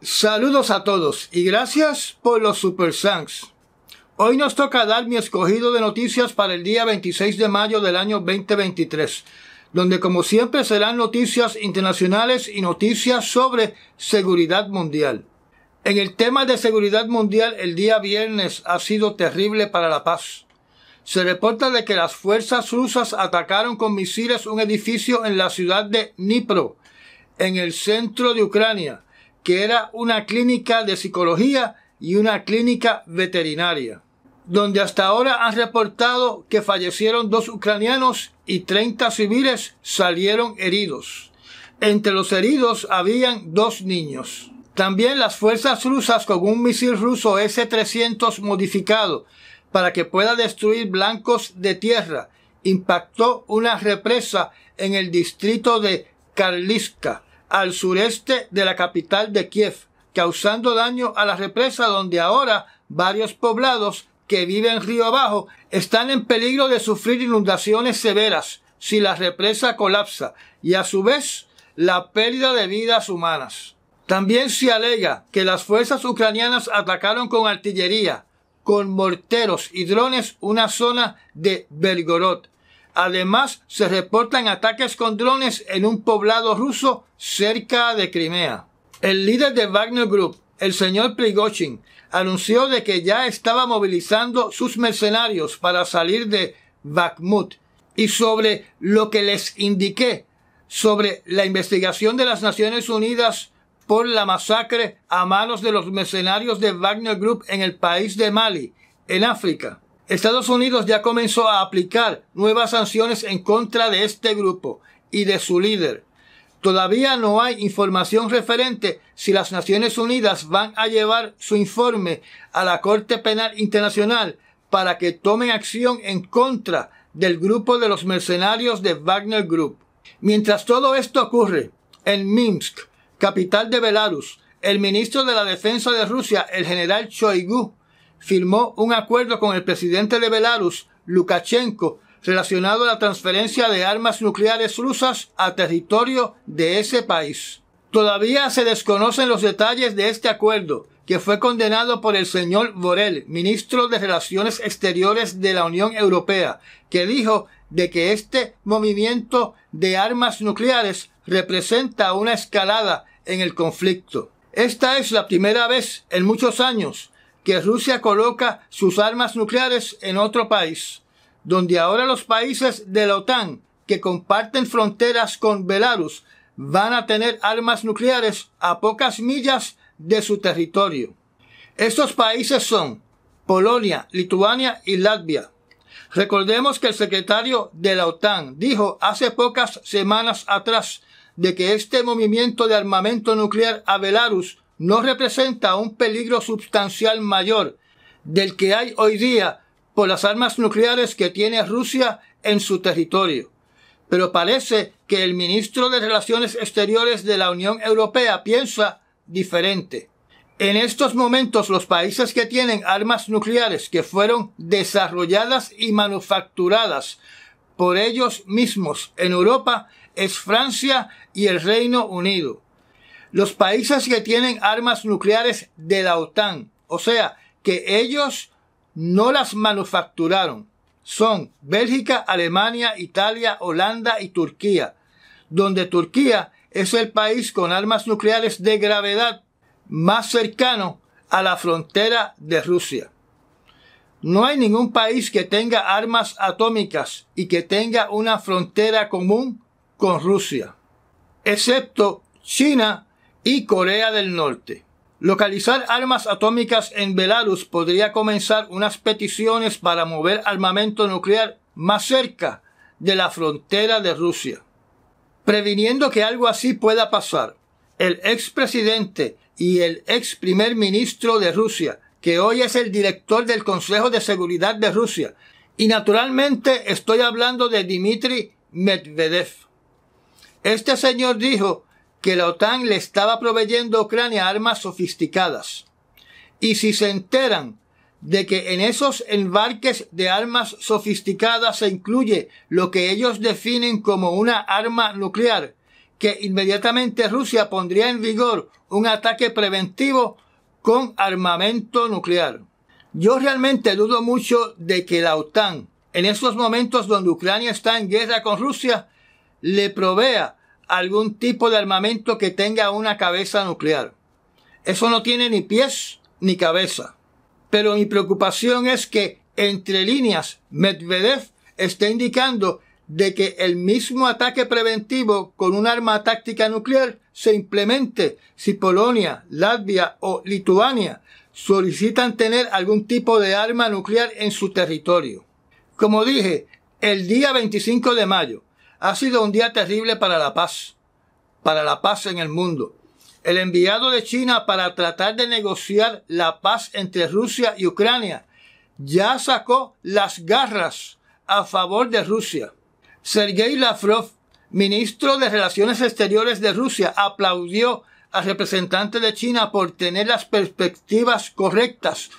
Saludos a todos y gracias por los Super Hoy nos toca dar mi escogido de noticias para el día 26 de mayo del año 2023, donde como siempre serán noticias internacionales y noticias sobre seguridad mundial. En el tema de seguridad mundial, el día viernes ha sido terrible para la paz. Se reporta de que las fuerzas rusas atacaron con misiles un edificio en la ciudad de Dnipro, en el centro de Ucrania, que era una clínica de psicología y una clínica veterinaria, donde hasta ahora han reportado que fallecieron dos ucranianos y 30 civiles salieron heridos. Entre los heridos habían dos niños. También las fuerzas rusas con un misil ruso S-300 modificado para que pueda destruir blancos de tierra impactó una represa en el distrito de Karliska, al sureste de la capital de Kiev, causando daño a la represa donde ahora varios poblados que viven río abajo están en peligro de sufrir inundaciones severas si la represa colapsa y a su vez la pérdida de vidas humanas. También se alega que las fuerzas ucranianas atacaron con artillería, con morteros y drones una zona de Belgorod, Además, se reportan ataques con drones en un poblado ruso cerca de Crimea. El líder de Wagner Group, el señor Prigozhin, anunció de que ya estaba movilizando sus mercenarios para salir de Bakhmut y sobre lo que les indiqué sobre la investigación de las Naciones Unidas por la masacre a manos de los mercenarios de Wagner Group en el país de Mali, en África. Estados Unidos ya comenzó a aplicar nuevas sanciones en contra de este grupo y de su líder. Todavía no hay información referente si las Naciones Unidas van a llevar su informe a la Corte Penal Internacional para que tomen acción en contra del grupo de los mercenarios de Wagner Group. Mientras todo esto ocurre, en Minsk, capital de Belarus, el ministro de la Defensa de Rusia, el general Shoigu, firmó un acuerdo con el presidente de Belarus, Lukashenko, relacionado a la transferencia de armas nucleares rusas a territorio de ese país. Todavía se desconocen los detalles de este acuerdo, que fue condenado por el señor Borrell, ministro de Relaciones Exteriores de la Unión Europea, que dijo de que este movimiento de armas nucleares representa una escalada en el conflicto. Esta es la primera vez en muchos años que Rusia coloca sus armas nucleares en otro país, donde ahora los países de la OTAN que comparten fronteras con Belarus van a tener armas nucleares a pocas millas de su territorio. Estos países son Polonia, Lituania y Latvia. Recordemos que el secretario de la OTAN dijo hace pocas semanas atrás de que este movimiento de armamento nuclear a Belarus no representa un peligro sustancial mayor del que hay hoy día por las armas nucleares que tiene Rusia en su territorio. Pero parece que el ministro de Relaciones Exteriores de la Unión Europea piensa diferente. En estos momentos los países que tienen armas nucleares que fueron desarrolladas y manufacturadas por ellos mismos en Europa es Francia y el Reino Unido los países que tienen armas nucleares de la OTAN. O sea, que ellos no las manufacturaron. Son Bélgica, Alemania, Italia, Holanda y Turquía, donde Turquía es el país con armas nucleares de gravedad más cercano a la frontera de Rusia. No hay ningún país que tenga armas atómicas y que tenga una frontera común con Rusia, excepto China y Corea del Norte. Localizar armas atómicas en Belarus podría comenzar unas peticiones para mover armamento nuclear más cerca de la frontera de Rusia. Previniendo que algo así pueda pasar, el expresidente y el ex primer ministro de Rusia, que hoy es el director del Consejo de Seguridad de Rusia, y naturalmente estoy hablando de Dmitry Medvedev. Este señor dijo que la OTAN le estaba proveyendo a Ucrania armas sofisticadas. Y si se enteran de que en esos embarques de armas sofisticadas se incluye lo que ellos definen como una arma nuclear, que inmediatamente Rusia pondría en vigor un ataque preventivo con armamento nuclear. Yo realmente dudo mucho de que la OTAN, en esos momentos donde Ucrania está en guerra con Rusia, le provea algún tipo de armamento que tenga una cabeza nuclear. Eso no tiene ni pies ni cabeza. Pero mi preocupación es que, entre líneas, Medvedev está indicando de que el mismo ataque preventivo con un arma táctica nuclear se implemente si Polonia, Latvia o Lituania solicitan tener algún tipo de arma nuclear en su territorio. Como dije, el día 25 de mayo, ha sido un día terrible para la paz, para la paz en el mundo. El enviado de China para tratar de negociar la paz entre Rusia y Ucrania ya sacó las garras a favor de Rusia. Sergei Lavrov, ministro de Relaciones Exteriores de Rusia, aplaudió al representante de China por tener las perspectivas correctas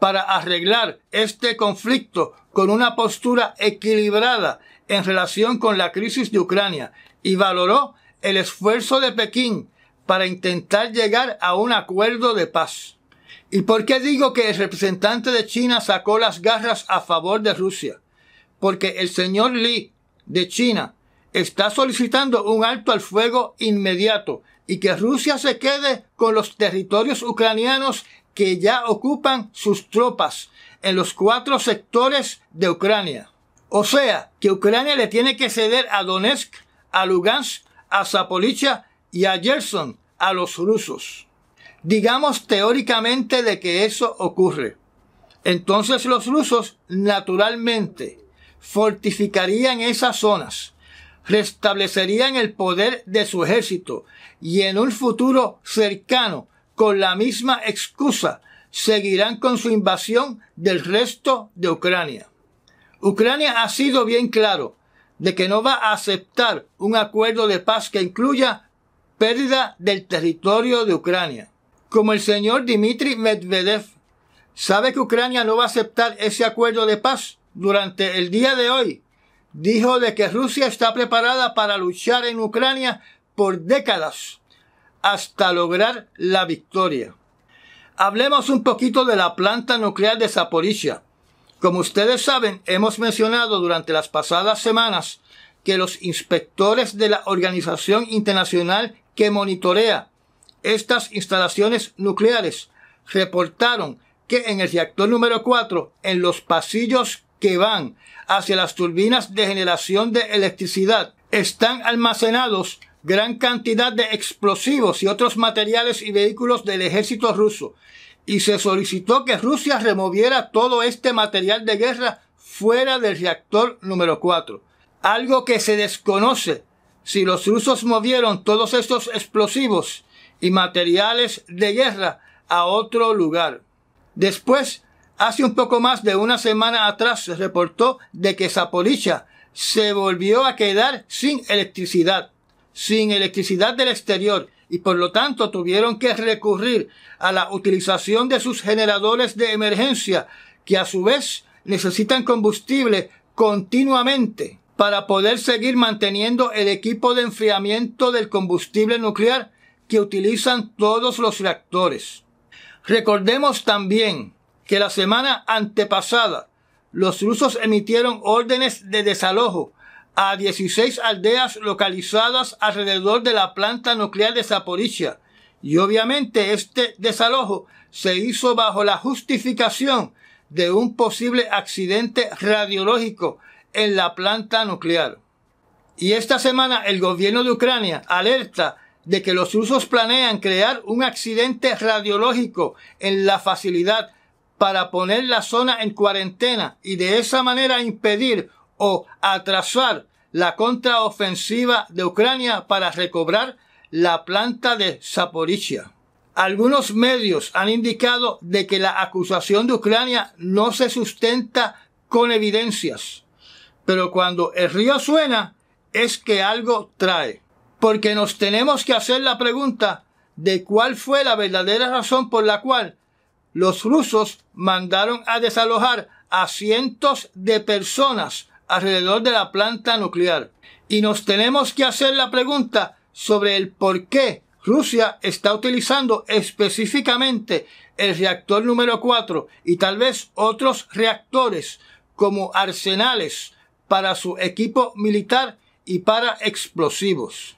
para arreglar este conflicto con una postura equilibrada en relación con la crisis de Ucrania y valoró el esfuerzo de Pekín para intentar llegar a un acuerdo de paz. ¿Y por qué digo que el representante de China sacó las garras a favor de Rusia? Porque el señor Li de China está solicitando un alto al fuego inmediato y que Rusia se quede con los territorios ucranianos que ya ocupan sus tropas en los cuatro sectores de Ucrania. O sea, que Ucrania le tiene que ceder a Donetsk, a Lugansk, a Zapolicha y a Gerson a los rusos. Digamos teóricamente de que eso ocurre. Entonces los rusos, naturalmente, fortificarían esas zonas, restablecerían el poder de su ejército y en un futuro cercano, con la misma excusa, seguirán con su invasión del resto de Ucrania. Ucrania ha sido bien claro de que no va a aceptar un acuerdo de paz que incluya pérdida del territorio de Ucrania. Como el señor Dmitry Medvedev sabe que Ucrania no va a aceptar ese acuerdo de paz durante el día de hoy, dijo de que Rusia está preparada para luchar en Ucrania por décadas hasta lograr la victoria. Hablemos un poquito de la planta nuclear de Zaporizhia. Como ustedes saben, hemos mencionado durante las pasadas semanas que los inspectores de la organización internacional que monitorea estas instalaciones nucleares reportaron que en el reactor número 4, en los pasillos que van hacia las turbinas de generación de electricidad, están almacenados gran cantidad de explosivos y otros materiales y vehículos del ejército ruso, y se solicitó que Rusia removiera todo este material de guerra fuera del reactor número 4, algo que se desconoce si los rusos movieron todos estos explosivos y materiales de guerra a otro lugar. Después, hace un poco más de una semana atrás se reportó de que Zaporizhia se volvió a quedar sin electricidad, sin electricidad del exterior y por lo tanto tuvieron que recurrir a la utilización de sus generadores de emergencia, que a su vez necesitan combustible continuamente para poder seguir manteniendo el equipo de enfriamiento del combustible nuclear que utilizan todos los reactores. Recordemos también que la semana antepasada los rusos emitieron órdenes de desalojo a 16 aldeas localizadas alrededor de la planta nuclear de Zaporizhia. Y obviamente este desalojo se hizo bajo la justificación de un posible accidente radiológico en la planta nuclear. Y esta semana el gobierno de Ucrania alerta de que los rusos planean crear un accidente radiológico en la facilidad para poner la zona en cuarentena y de esa manera impedir o atrasar la contraofensiva de Ucrania para recobrar la planta de Zaporizhia. Algunos medios han indicado de que la acusación de Ucrania no se sustenta con evidencias, pero cuando el río suena es que algo trae, porque nos tenemos que hacer la pregunta de cuál fue la verdadera razón por la cual los rusos mandaron a desalojar a cientos de personas alrededor de la planta nuclear. Y nos tenemos que hacer la pregunta sobre el por qué Rusia está utilizando específicamente el reactor número 4 y tal vez otros reactores como arsenales para su equipo militar y para explosivos.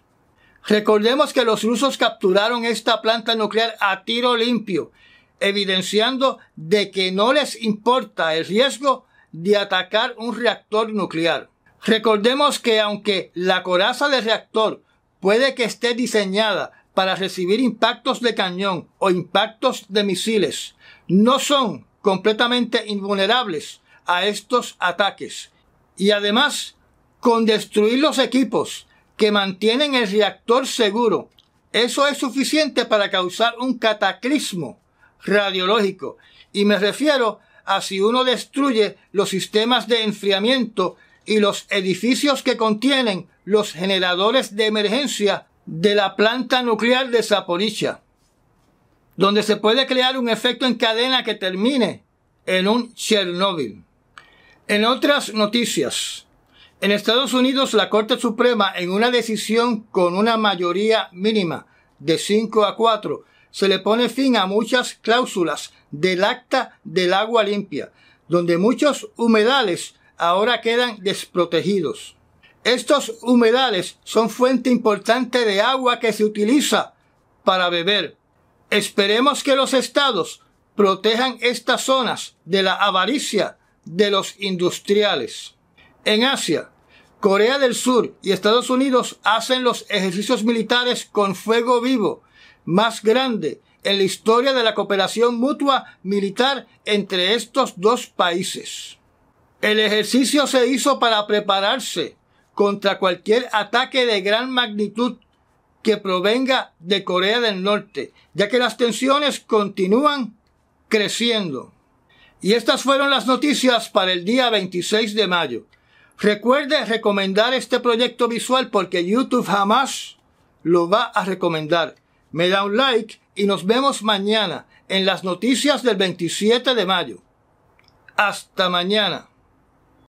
Recordemos que los rusos capturaron esta planta nuclear a tiro limpio, evidenciando de que no les importa el riesgo de atacar un reactor nuclear. Recordemos que aunque la coraza del reactor puede que esté diseñada para recibir impactos de cañón o impactos de misiles, no son completamente invulnerables a estos ataques. Y además, con destruir los equipos que mantienen el reactor seguro, eso es suficiente para causar un cataclismo radiológico. Y me refiero si uno destruye los sistemas de enfriamiento y los edificios que contienen los generadores de emergencia de la planta nuclear de Zaporizhia, donde se puede crear un efecto en cadena que termine en un Chernóbil. En otras noticias, en Estados Unidos la Corte Suprema en una decisión con una mayoría mínima de 5 a 4 se le pone fin a muchas cláusulas del acta del agua limpia, donde muchos humedales ahora quedan desprotegidos. Estos humedales son fuente importante de agua que se utiliza para beber. Esperemos que los estados protejan estas zonas de la avaricia de los industriales. En Asia, Corea del Sur y Estados Unidos hacen los ejercicios militares con fuego vivo más grande en la historia de la cooperación mutua militar entre estos dos países. El ejercicio se hizo para prepararse contra cualquier ataque de gran magnitud que provenga de Corea del Norte, ya que las tensiones continúan creciendo. Y estas fueron las noticias para el día 26 de mayo. Recuerde recomendar este proyecto visual porque YouTube jamás lo va a recomendar me da un like y nos vemos mañana en las noticias del 27 de mayo. Hasta mañana.